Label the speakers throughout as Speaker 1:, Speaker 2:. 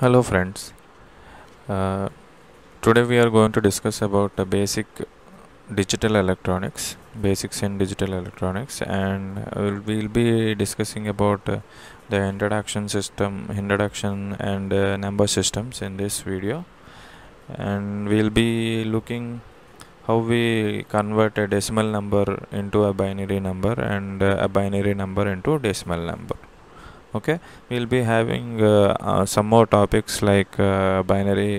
Speaker 1: hello friends uh, today we are going to discuss about the basic digital electronics basics in digital electronics and we'll, we'll be discussing about uh, the introduction system introduction and uh, number systems in this video and we'll be looking how we convert a decimal number into a binary number and uh, a binary number into decimal number okay we'll be having uh, uh, some more topics like uh, binary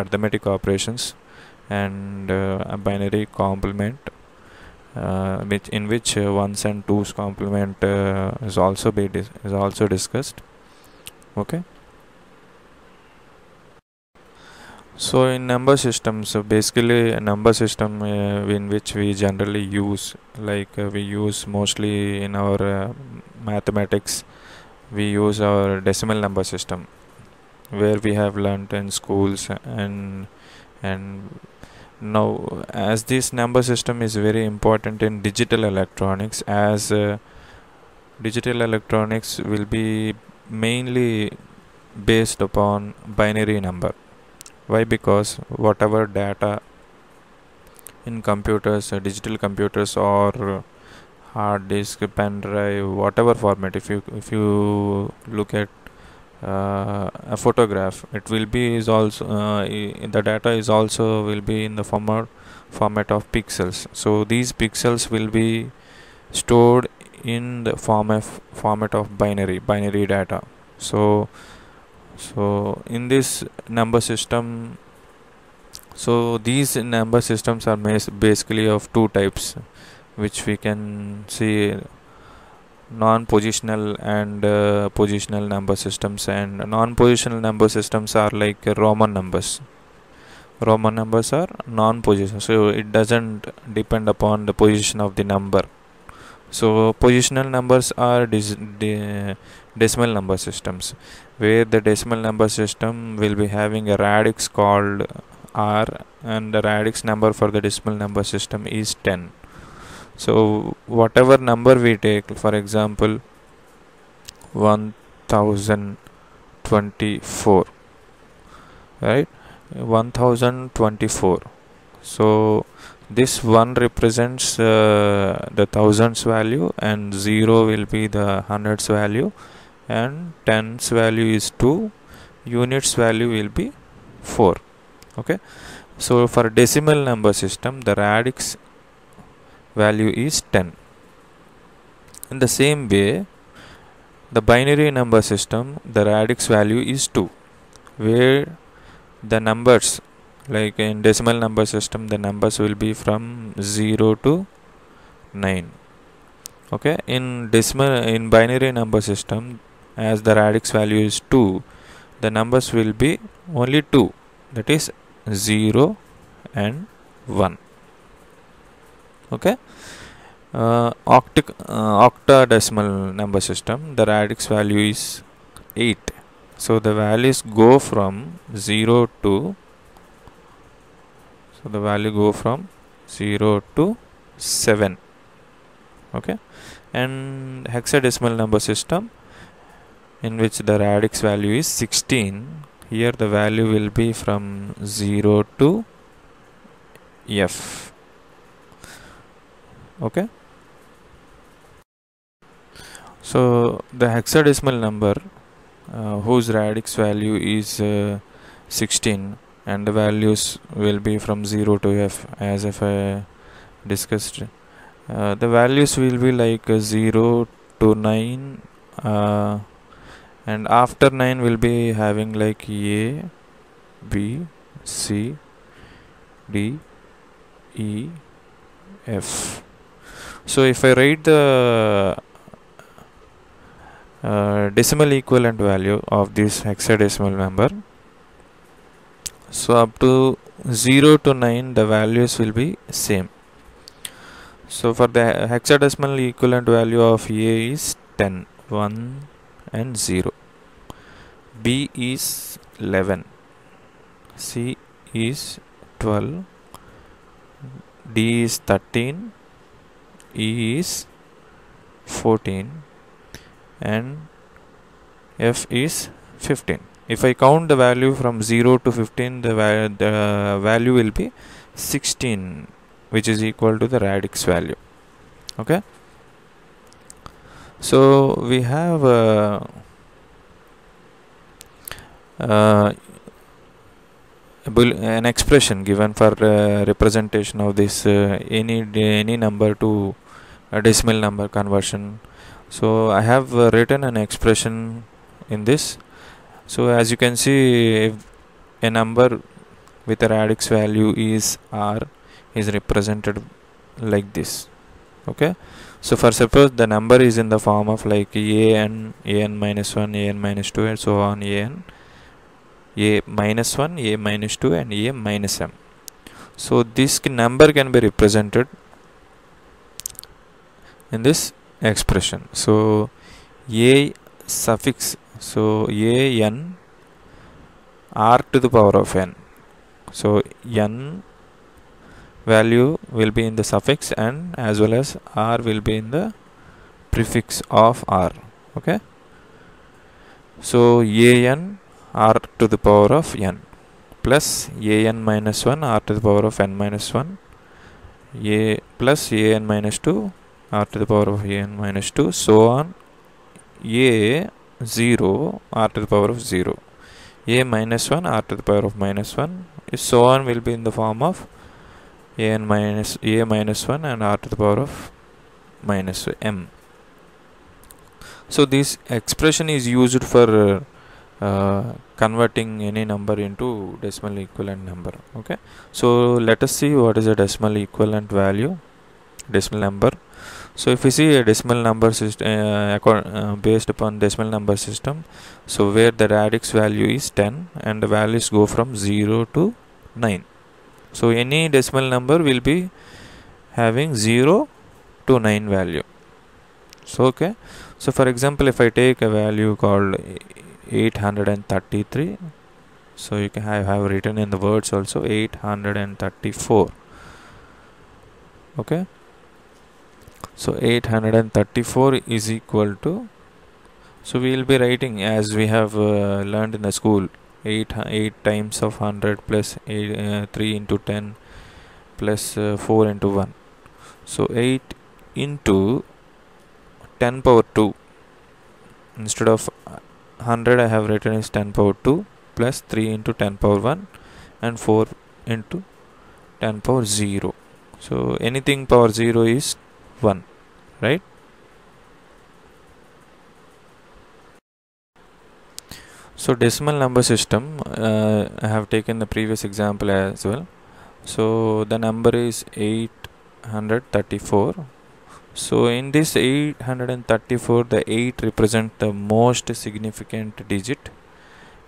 Speaker 1: arithmetic operations and a binary complement uh, which in which uh, ones and twos complement uh, is also be is also discussed okay so in number systems uh, basically a number system in which we generally use like we use mostly in our mathematics we use our decimal number system where we have learnt in schools and and now as this number system is very important in digital electronics as uh, digital electronics will be mainly based upon binary number why because whatever data in computers uh, digital computers or hard disk pen drive whatever format if you if you look at uh, a photograph it will be is also uh, the data is also will be in the format format of pixels so these pixels will be stored in the form of format of binary binary data so so in this number system so these number systems are basically of two types which we can see non-positional and uh, positional number systems and non-positional number systems are like roman numbers roman numbers are non-positional so it doesn't depend upon the position of the number so positional numbers are de decimal number systems where the decimal number system will be having a radix called r and the radix number for the decimal number system is 10 so whatever number we take for example 1024 right 1024 so this 1 represents uh, the thousands value and 0 will be the hundreds value and tens value is 2 units value will be 4 okay so for decimal number system the radix value is 10. In the same way, the binary number system, the radix value is 2, where the numbers, like in decimal number system, the numbers will be from 0 to 9. Okay, in decimal, in binary number system, as the radix value is 2, the numbers will be only 2, that is 0 and 1 okay uh, decimal uh, octadecimal number system the radix value is 8 so the values go from 0 to so the value go from 0 to 7 okay and hexadecimal number system in which the radix value is 16 here the value will be from 0 to f okay so the hexadecimal number uh, whose radix value is uh, 16 and the values will be from 0 to f as if I discussed uh, the values will be like uh, 0 to 9 uh, and after 9 will be having like a b c d e f so if I write the uh, decimal equivalent value of this hexadecimal number so up to 0 to 9 the values will be same so for the hexadecimal equivalent value of A is 10 1 and 0 B is 11 C is 12 D is 13 E is 14 and F is 15 if I count the value from 0 to 15 the, va the value will be 16 which is equal to the radix value okay so we have uh, uh, an expression given for uh, representation of this uh, any any number to decimal number conversion so i have uh, written an expression in this so as you can see if a number with a radix value is r is represented like this okay so for suppose the number is in the form of like a n a n minus 1 a n minus 2 and so on a n a minus 1 a minus 2 and a minus m so this number can be represented in this expression so a suffix so a n r to the power of n so n value will be in the suffix and as well as r will be in the prefix of r okay so an r to the power of n plus an minus 1 r to the power of n minus 1 a plus an minus 2 r to the power of an minus 2 so on a 0 r to the power of 0 a minus 1 r to the power of minus 1 so on will be in the form of an minus a minus 1 and r to the power of minus m so this expression is used for uh, uh, converting any number into decimal equivalent number okay so let us see what is a decimal equivalent value decimal number so if we see a decimal number system uh, uh, based upon decimal number system so where the radix value is 10 and the values go from 0 to 9 so any decimal number will be having 0 to 9 value so okay so for example if i take a value called 833 so you can have, have written in the words also 834 okay so 834 is equal to so we will be writing as we have uh, learned in the school 8 8 times of 100 plus eight, uh, 3 into 10 plus, uh, 4 into 1 so 8 into 10 power 2 instead of 100 I have written is 10 power 2 plus 3 into 10 power 1 and 4 into 10 power 0 so anything power 0 is 1 right so decimal number system uh, I have taken the previous example as well so the number is 834 so in this 834 the 8 represents the most significant digit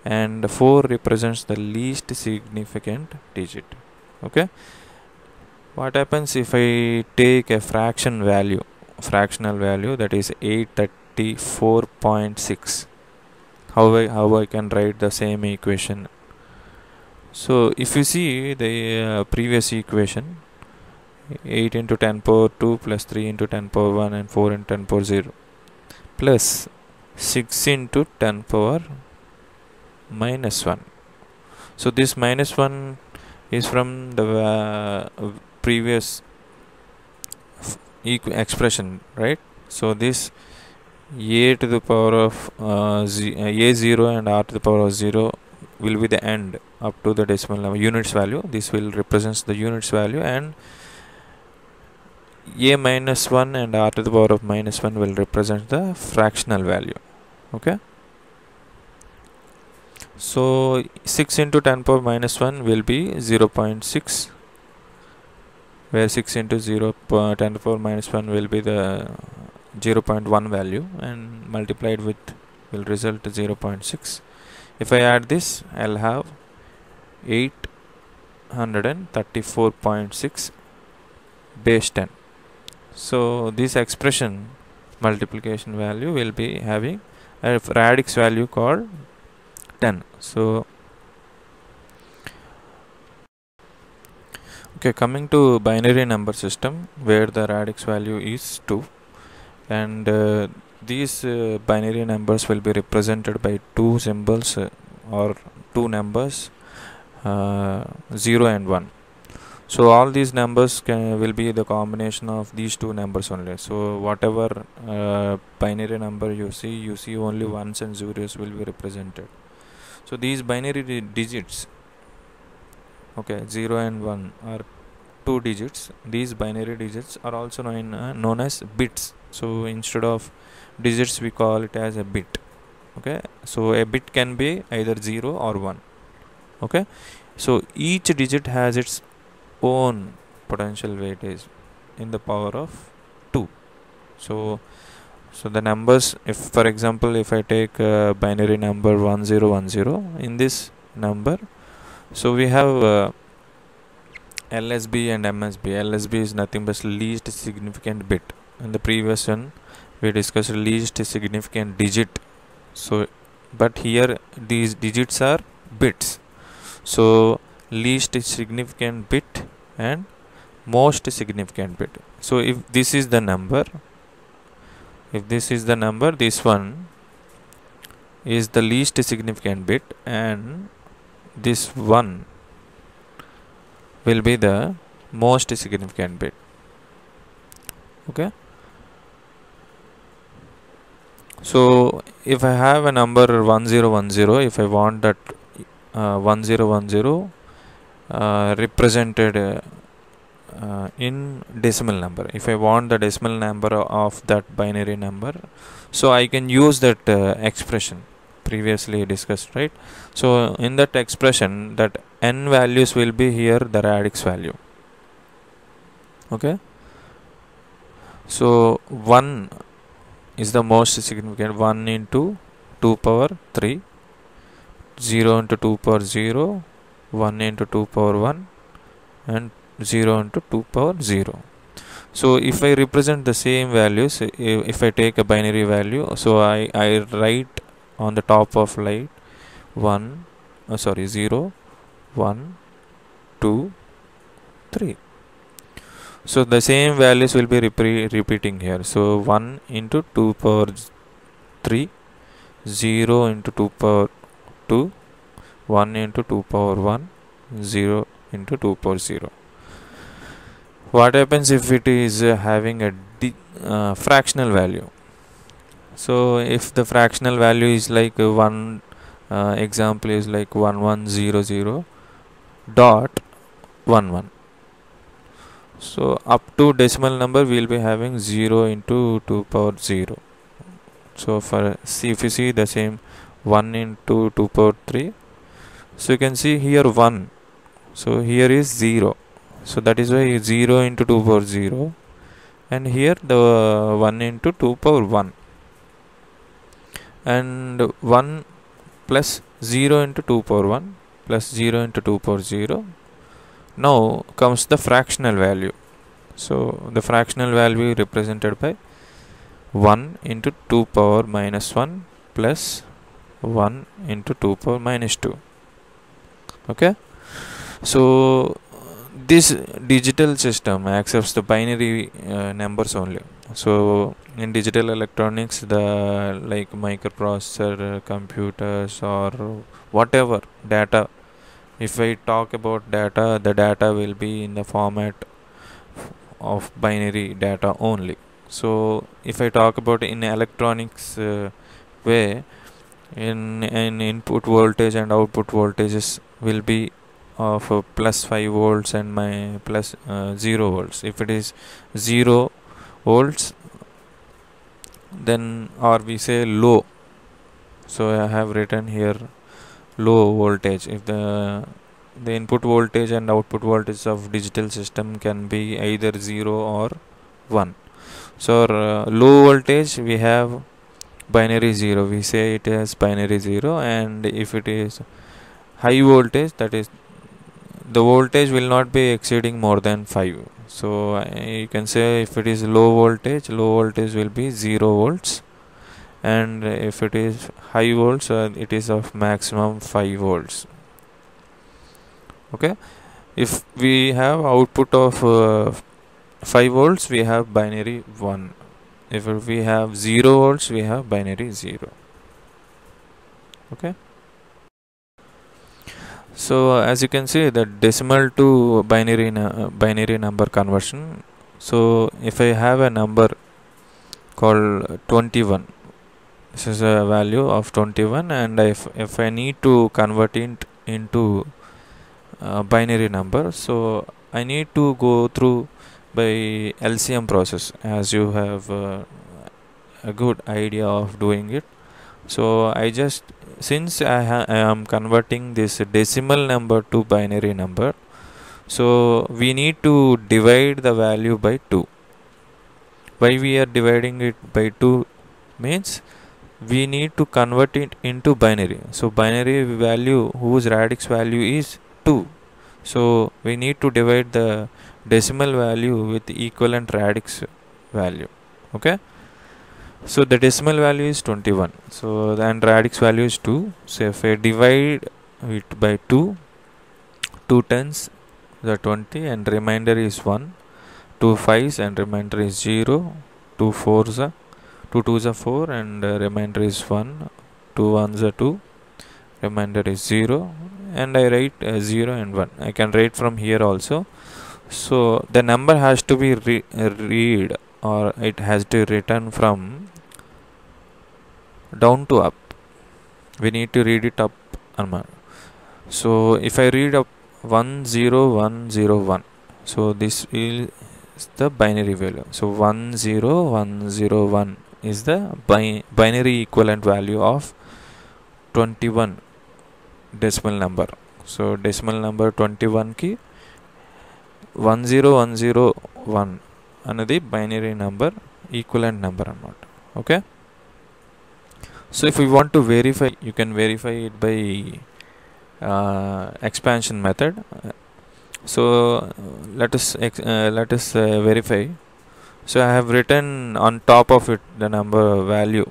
Speaker 1: and 4 represents the least significant digit okay what happens if I take a fraction value fractional value that is 834.6 how I, how I can write the same equation so if you see the uh, previous equation 8 into 10 power 2 plus 3 into 10 power 1 and 4 into 10 power 0 plus 6 into 10 power minus 1 so this minus 1 is from the uh, previous expression right so this a to the power of uh, z, uh, a0 and r to the power of 0 will be the end up to the decimal number units value this will represents the units value and a minus 1 and r to the power of minus 1 will represent the fractional value okay so 6 into 10 power minus 1 will be 0 0.6 where 6 into 0 10 to the power minus 1 will be the 0 0.1 value and multiplied with will result 0 0.6 if I add this I'll have 834.6 base 10 so this expression multiplication value will be having a radix value called 10 so okay coming to binary number system where the radix value is 2 and uh, these uh, binary numbers will be represented by two symbols uh, or two numbers uh, 0 and 1 so all these numbers can, will be the combination of these two numbers only so whatever uh, binary number you see you see only ones and zeros will be represented so these binary digits okay 0 and 1 are two digits these binary digits are also known, uh, known as bits so instead of digits we call it as a bit okay so a bit can be either 0 or 1 okay so each digit has its own potential weight is in the power of 2 so so the numbers if for example if i take uh, binary number 1010 in this number so we have uh, lsb and msb lsb is nothing but least significant bit in the previous one we discussed least significant digit so but here these digits are bits so least significant bit and most significant bit so if this is the number if this is the number this one is the least significant bit and this one will be the most significant bit okay so if I have a number 1010 if I want that uh, 1010 uh, represented uh, in decimal number if I want the decimal number of that binary number so I can use that uh, expression previously discussed right so in that expression that n values will be here the radix value okay so 1 is the most significant 1 into 2 power 3 0 into 2 power 0 1 into 2 power 1 and 0 into 2 power 0 so if I represent the same values if I take a binary value so I, I write on the top of light 1 oh sorry 0 1 2 3 so the same values will be repeating here so 1 into 2 power 3 0 into 2 power 2 1 into 2 power 1 0 into 2 power 0 what happens if it is uh, having a uh, fractional value so if the fractional value is like one uh, example is like 1100 dot 11 so up to decimal number we'll be having 0 into 2 power 0 so for see if you see the same 1 into 2 power 3 so you can see here 1 so here is 0 so that is why 0 into 2 power 0 and here the 1 into 2 power 1 and 1 plus 0 into 2 power 1 plus 0 into 2 power 0 now comes the fractional value so the fractional value represented by 1 into 2 power minus 1 plus 1 into 2 power minus 2 okay so this digital system accepts the binary uh, numbers only so in digital electronics the like microprocessor computers or whatever data if i talk about data the data will be in the format of binary data only so if i talk about in electronics uh, way in an input voltage and output voltages will be of 5 volts and my plus, uh, 0 volts if it is 0 volts then or we say low so I have written here low voltage if the the input voltage and output voltage of digital system can be either 0 or 1 so uh, low voltage we have binary 0 we say it as binary 0 and if it is high voltage that is the voltage will not be exceeding more than 5 so uh, you can say if it is low voltage low voltage will be 0 volts and if it is high volts uh, it is of maximum 5 volts okay if we have output of uh, 5 volts we have binary 1 if we have 0 volts we have binary 0 okay so as you can see the decimal to binary binary number conversion so if I have a number called 21 this is a value of 21 and if, if I need to convert it into uh, binary number so I need to go through by LCM process as you have uh, a good idea of doing it so I just since I, I, am converting this decimal number to binary number so we need to divide the value by 2 why we are dividing it by 2 means we need to convert it into binary so binary value whose radix value is 2 so we need to divide the decimal value with equivalent radix value okay so the decimal value is 21 so then radix value is 2 so if I divide it by 2 2 tens the 20 and remainder is 1 2 fives and remainder is 0 2 fours are 2 twos are 4 and uh, remainder is 1 2 ones are 2 remainder is 0 and I write uh, 0 and 1 I can write from here also so the number has to be re read or it has to return from down to up we need to read it up so if I read up 10101 so this is the binary value so 10101 is the bi binary equivalent value of 21 decimal number so decimal number 21 ki 10101 binary number equivalent number and not okay so if we want to verify you can verify it by uh, expansion method so let us uh, let us uh, verify so I have written on top of it the number value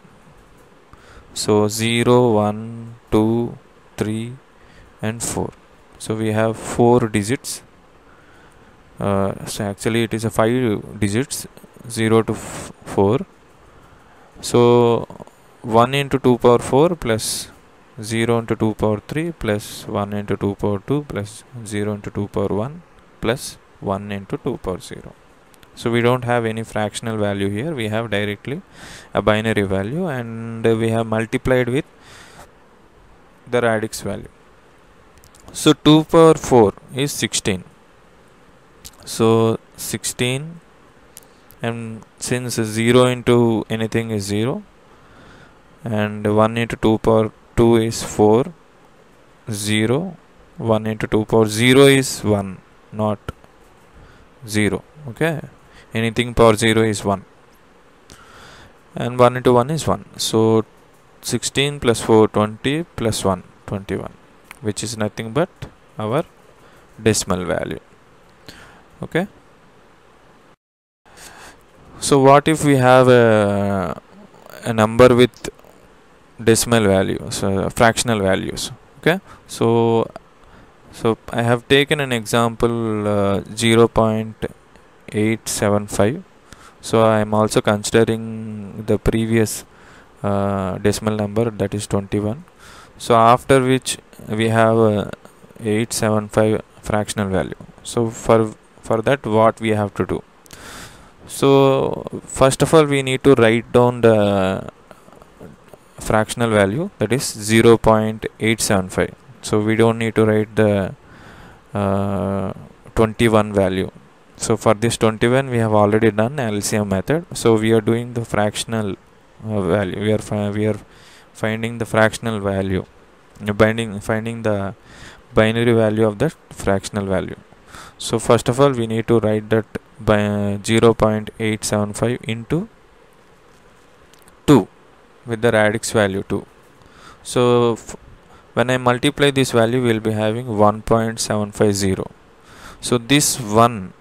Speaker 1: so zero one two three and 4 so we have four digits uh, so actually it is a five digits 0 to 4 so 1 into 2 power 4 plus 0 into 2 power 3 plus 1 into 2 power 2 plus 0 into 2 power 1 plus 1 into 2 power 0 so we don't have any fractional value here we have directly a binary value and we have multiplied with the radix value so 2 power 4 is 16 so 16 and since 0 into anything is 0 and 1 into 2 power 2 is 4 0 1 into 2 power 0 is 1 not 0 okay anything power 0 is 1 and 1 into 1 is 1 so 16 plus 4 20 plus 1 21 which is nothing but our decimal value okay so what if we have a, a number with decimal values so uh, fractional values okay so so I have taken an example uh, 0.875 so I am also considering the previous uh, decimal number that is 21 so after which we have uh, 875 fractional value so for for that what we have to do so first of all we need to write down the fractional value that is 0.875 so we don't need to write the uh, 21 value so for this 21 we have already done LCM method so we are doing the fractional uh, value we are we are finding the fractional value binding finding the binary value of the fractional value so first of all we need to write that by uh, 0.875 into 2 with the radix value 2 so when I multiply this value we will be having 1.750 so this 1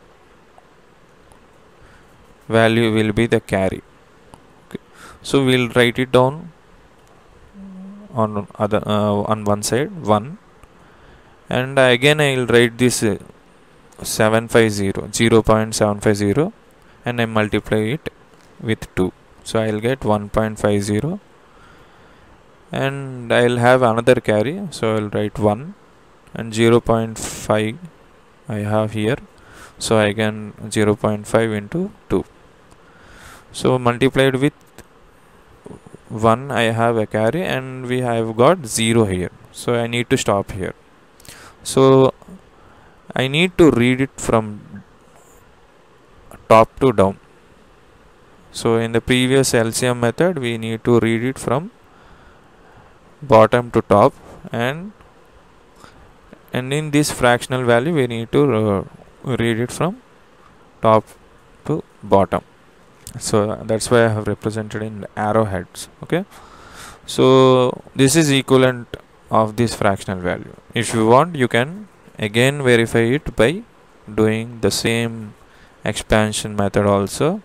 Speaker 1: value will be the carry okay. so we'll write it down on other uh, on one side 1 and again I will write this uh, 750 0 0.750 and I multiply it with 2 so I'll get 1.50 and I'll have another carry so I'll write 1 and 0.5 I have here so I can 0.5 into 2 so multiplied with 1 I have a carry and we have got 0 here so I need to stop here so I need to read it from top to down so in the previous LCM method we need to read it from bottom to top and and in this fractional value we need to uh, read it from top to bottom so that's why I have represented in arrowheads okay so this is equivalent of this fractional value if you want you can again verify it by doing the same expansion method also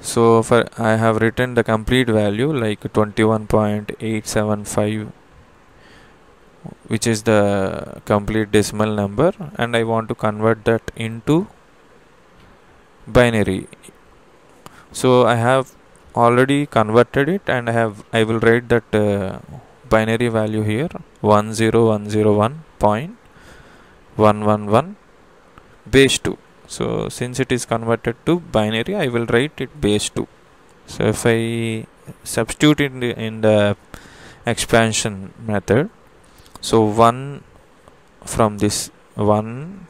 Speaker 1: so for I have written the complete value like 21.875 which is the complete decimal number and I want to convert that into binary so I have already converted it and I have I will write that uh, binary value here 10101.111 base 2 so since it is converted to binary I will write it base 2 so if I substitute in the, in the expansion method so 1 from this 1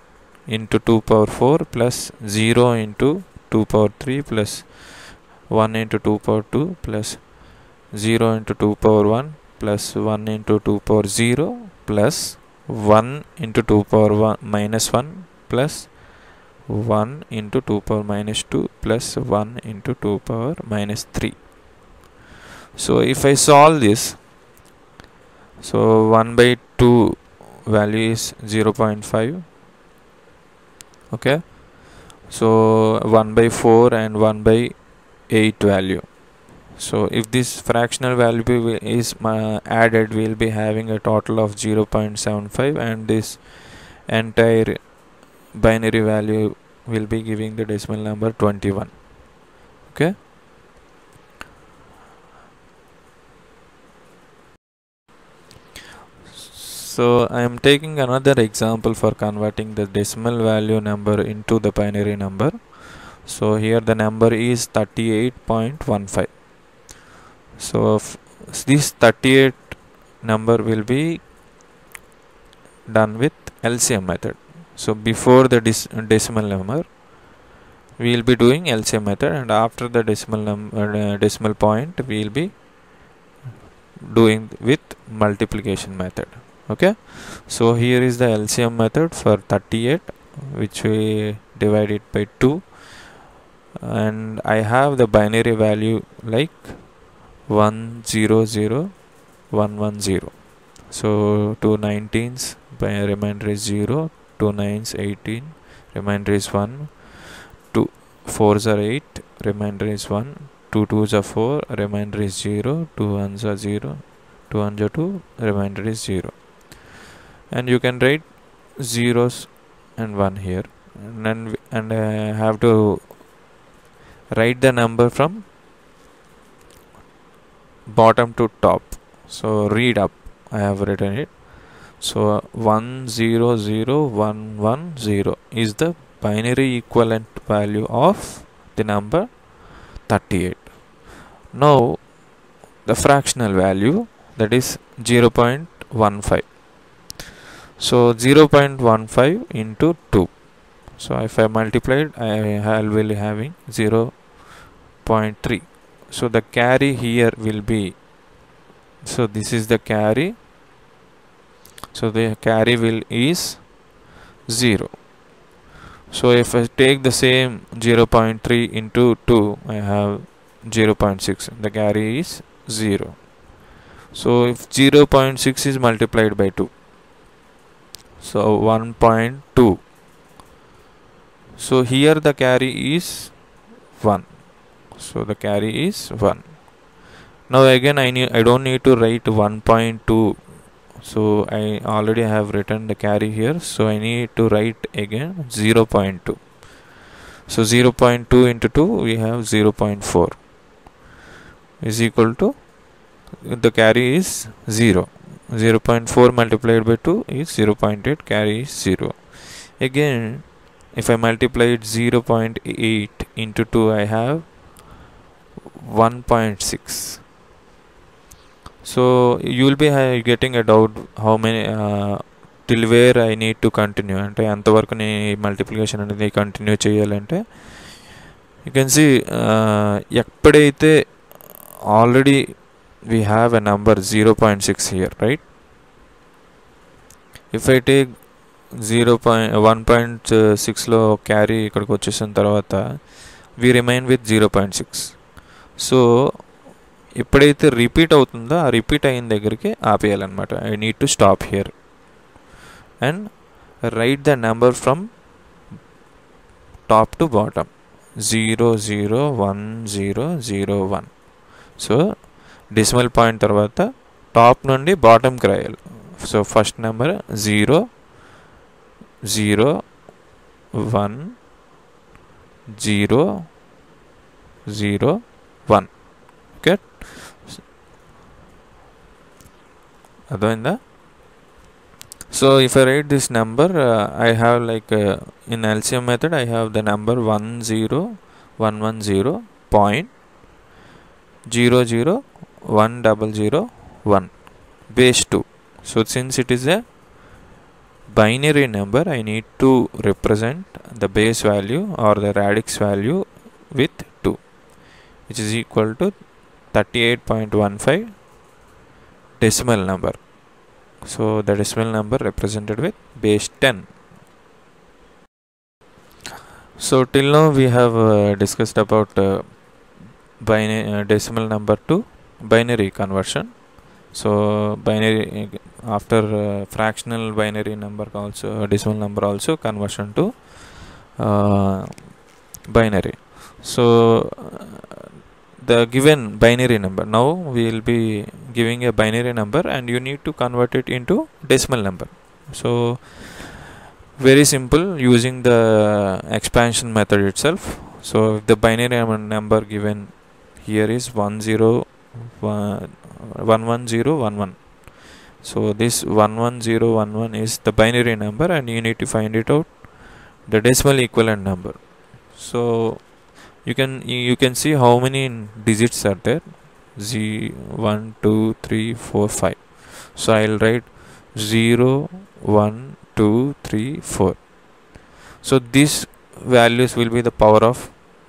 Speaker 1: into 2 power 4 plus 0 into 2 power 3 plus 1 into 2 power 2 plus 0 into 2 power 1 plus 1 into 2 power 0 plus 1 into 2 power 1 minus 1 plus 1 into 2 power minus 2 plus 1 into 2 power minus 3 so if I solve this so 1 by 2 value is 0 0.5 okay so 1 by 4 and 1 by 8 value so if this fractional value is added we'll be having a total of 0.75 and this entire binary value will be giving the decimal number 21 okay so I am taking another example for converting the decimal value number into the binary number so here the number is 38.15 so this 38 number will be done with LCM method so before the decimal number we will be doing LCM method and after the decimal number uh, decimal point we will be doing with multiplication method okay so here is the LCM method for 38 which we divide it by 2 and I have the binary value like one zero zero one one zero. So two nineteens by remainder is zero. zero, two nines eighteen, remainder is one, two fours are eight, remainder is one, two twos are four, remainder is zero, two ones are ones are two, remainder is zero. And you can write zeros and one here and and, and uh, have to write the number from bottom to top so read up I have written it so 100110 is the binary equivalent value of the number 38 now the fractional value that is 0.15 so 0.15 into 2 so if I multiplied I will be having 0.3 so the carry here will be so this is the carry so the carry will is 0 so if I take the same 0.3 into 2 I have 0.6 the carry is 0 so if 0.6 is multiplied by 2 so 1.2 so here the carry is 1 so the carry is 1 now again I need I don't need to write 1.2 so I already have written the carry here so I need to write again 0.2 so 0.2 into 2 we have 0.4 is equal to the carry is 0 0.4 multiplied by 2 is 0.8 carry is 0 again if I multiply it 0.8 into 2 I have 1.6 so you'll be getting a doubt how many uh, till where I need to continue అంటే ఎంతవరకు నేను ఈ multiplication అనేది continue చేయాలంటే you can see ఎప్పుడైతే already we have a number zero point six here right if I take zero point one point సిక్స్లో carry ఇక్కడికి వచ్చేసిన తర్వాత we remain with zero point six so ఎప్పుడైతే రిపీట్ అవుతుందో ఆ రిపీట్ అయిన దగ్గరికి ఆపేయాలన్నమాట I need to stop here and write the number from top to bottom zero zero one zero zero one so decimal point తర్వాత top నుండి బాటమ్కి రాయాలి so first number zero zero one zero zero 1 okay ಅದರಿಂದ so if I write this number uh, I have like uh, in LCM method I have the number 10110.001001 base 2 so since it is a binary number I need to represent the base value or the radix value which is equal to 38.15 decimal number so the decimal number represented with base 10 so till now we have uh, discussed about uh, binary uh, decimal number to binary conversion so binary after uh, fractional binary number also decimal number also conversion to uh, binary so the given binary number now we will be giving a binary number and you need to convert it into decimal number so very simple using the expansion method itself so if the binary number given here is 11011 so this 11011 is the binary number and you need to find it out the decimal equivalent number so you can you can see how many digits are there z 1 2 3 4 5 so i'll write 0 1 2 3 4 so these values will be the power of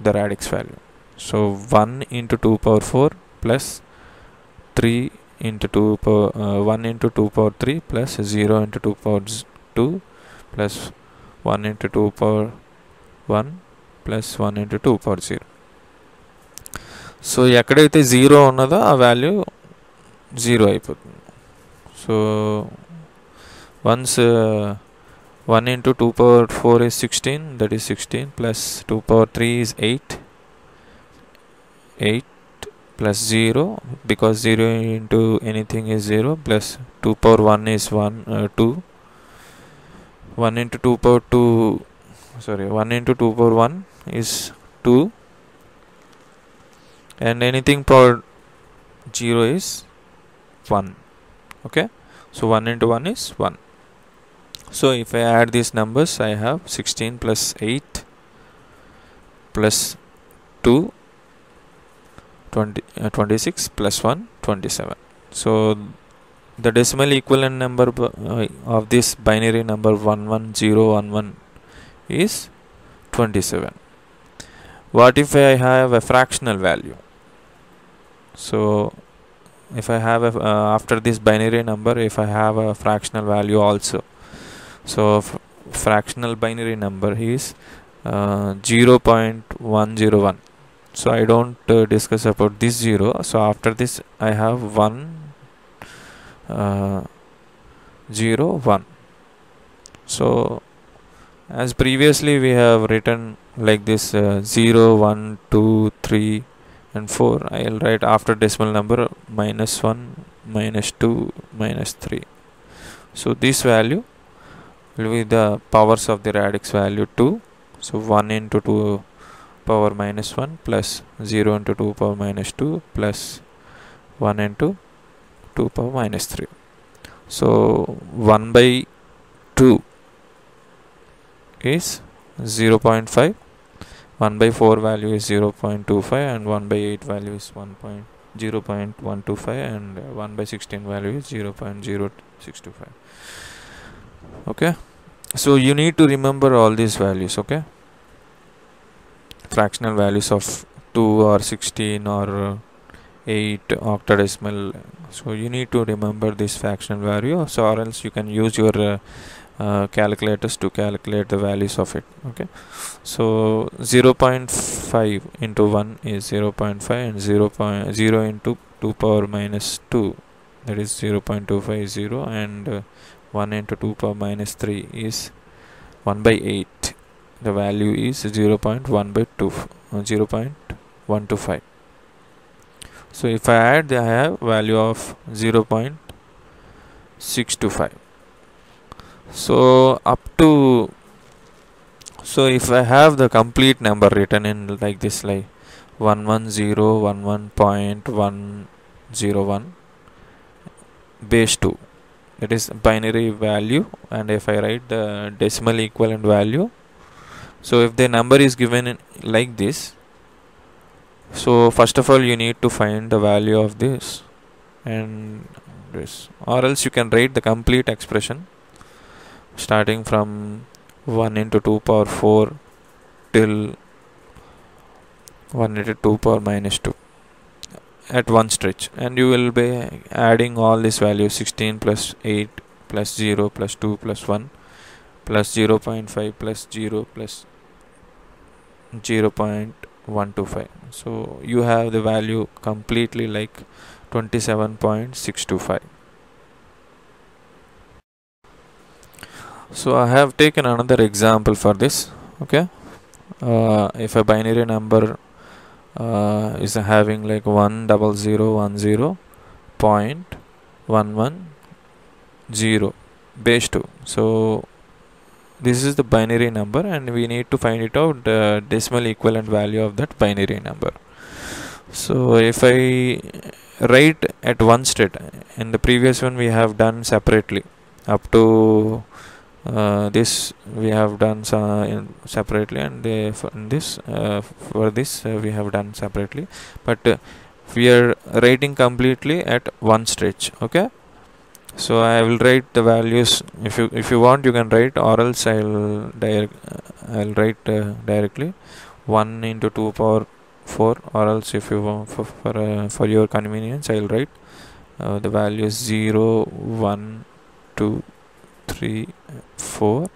Speaker 1: the radix value so 1 into 2 power 4 plus 3 into 2 power uh, 1 into 2 power 3 plus 0 into 2 power 2 plus 1 into 2 power 1 plus 1 into 2 power 0. So, here it is 0, the value 0. So, once uh, 1 into 2 power 4 is 16, that is 16, plus 2 power 3 is 8. 8 plus 0, because 0 into anything is 0, plus 2 power 1 is 1, uh, 2. 1 into 2 power 2, sorry, 1 into 2 power 1 is 2 and anything power 0 is 1 okay so 1 into 1 is 1 so if I add these numbers I have 16 plus 8 plus 2 20, uh, 26 plus 1 27 so the decimal equivalent number uh, of this binary number 11011 is 27 what if I have a fractional value so if I have a uh, after this binary number if I have a fractional value also so fractional binary number is uh, 0.101 so I don't uh, discuss about this 0 so after this I have 1 uh, 0 1 so as previously we have written like this uh, 0 1 2 3 and 4 I'll write after decimal number minus 1 minus 2 minus 3 so this value will be the powers of the radix value 2 so 1 into 2 power minus 1 plus 0 into 2 power minus 2 plus 1 into 2 power minus 3 so 1 by 2 is 0 0.5 1 by 4 value is 0 0.25 and 1 by 8 value is 1 point 0 0.125 and uh, 1 by 16 value is 0 0.0625 okay so you need to remember all these values okay fractional values of 2 or 16 or uh, 8 octadecimal so you need to remember this fractional value so or else you can use your uh, uh, calculators to calculate the values of it okay so 0 0.5 into 1 is 0 0.5 and 0, 0 into 2 power minus 2 that is 0 0.250 and uh, 1 into 2 power minus 3 is 1 by 8 the value is 0 0.1 by 2 uh, 0 0.125 so if I add I have value of 0 0.625 so up to so if I have the complete number written in like this like 11011.101 base 2 it is binary value and if I write the decimal equivalent value so if the number is given like this so first of all you need to find the value of this and this or else you can write the complete expression starting from 1 into 2 power 4 till 1 into 2 power minus 2 at one stretch and you will be adding all these values 16 plus 8 plus 0 plus 2 plus 1 plus 0 0.5 plus 0 plus 0 0.125 so you have the value completely like 27.625 so I have taken another example for this okay uh, if a binary number uh, is having like one double zero one zero point one one zero base 2 so this is the binary number and we need to find it out the uh, decimal equivalent value of that binary number so if I write at one state in the previous one we have done separately up to uh, this we have done separately and they, for this uh, for this uh, we have done separately but uh, we are writing completely at one stretch okay so I will write the values if you if you want you can write or else I'll direct uh, I'll write uh, directly 1 into 2 power 4 or else if you want for, for, for your convenience I'll write the values 0 1 2 3 4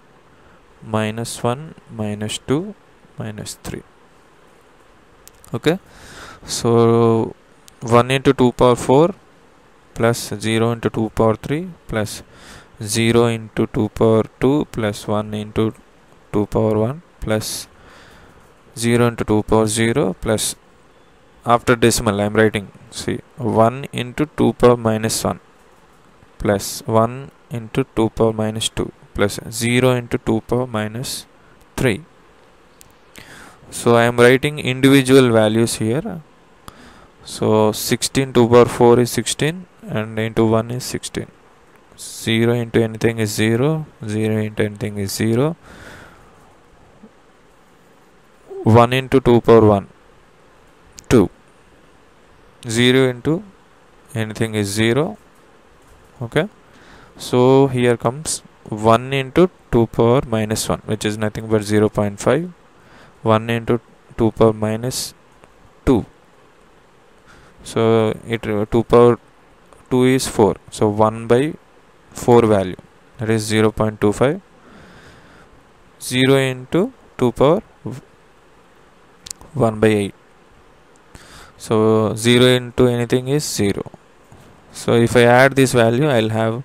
Speaker 1: minus 1 minus 2 minus 3 okay so 1 into 2 power 4 plus 0 into 2 power 3 plus 0 into 2 power 2 plus 1 into 2 power 1 plus 0 into 2 power 0 plus after decimal I am writing see 1 into 2 power minus 1 plus 1 into 2 power minus 2 plus 0 into 2 power minus 3 so I am writing individual values here so 16 2 power 4 is 16 and into 1 is 16 0 into anything is 0 0 into anything is 0 1 into 2 power 1 2 0 into anything is 0 okay so here comes 1 into 2 power minus 1 which is nothing but 0 0.5 1 into 2 power minus 2 so it uh, 2 power 2 is 4 so 1 by 4 value that is 0 0.25 0 into 2 power 1 by 8 so 0 into anything is 0 so if I add this value I'll have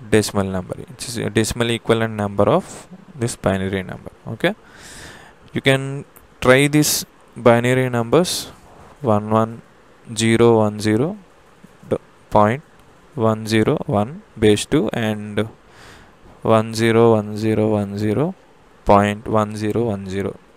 Speaker 1: decimal number It is a decimal equivalent number of this binary number okay you can try this binary numbers 11010.101 base 2 and 101010.1010